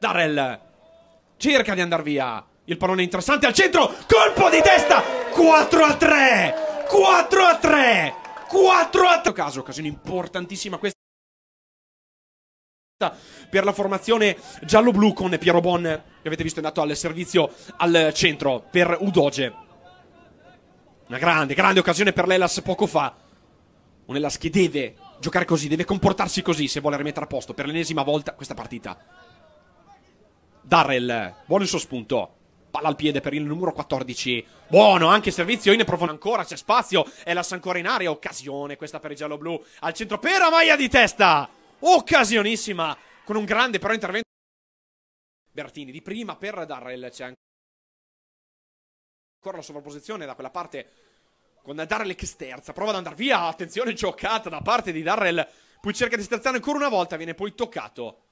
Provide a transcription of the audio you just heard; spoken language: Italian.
Darrell cerca di andare via. Il pallone interessante al centro. Colpo di testa. 4 a 3. 4 a 3. 4 a 3. Caso, occasione importantissima questa. Per la formazione giallo-blu con Piero Bon, che avete visto è andato al servizio al centro per Udoge. Una grande, grande occasione per l'Elas poco fa. Un Elas che deve giocare così, deve comportarsi così se vuole rimettere a posto per l'ennesima volta questa partita. Darrell, buono il suo spunto. Palla al piede per il numero 14. Buono, anche servizio in profondo ancora, c'è spazio. E lascia ancora in aria. Occasione questa per il giallo-blu. Al centro per Amaia di testa. Occasionissima. Con un grande però intervento. Bertini di prima per Darrell. C'è ancora la sovrapposizione da quella parte con Darrell che sterza. Prova ad andare via. Attenzione giocata da parte di Darrell. Poi cerca di sterzare ancora una volta. Viene poi toccato